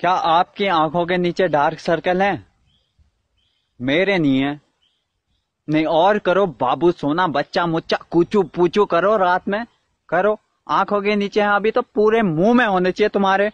क्या आपकी आंखों के नीचे डार्क सर्कल हैं मेरे नहीं है नहीं और करो बाबू सोना बच्चा मुच्चा कूचू पूचू करो रात में करो आंखों के नीचे हैं अभी तो पूरे मुंह में होने चाहिए तुम्हारे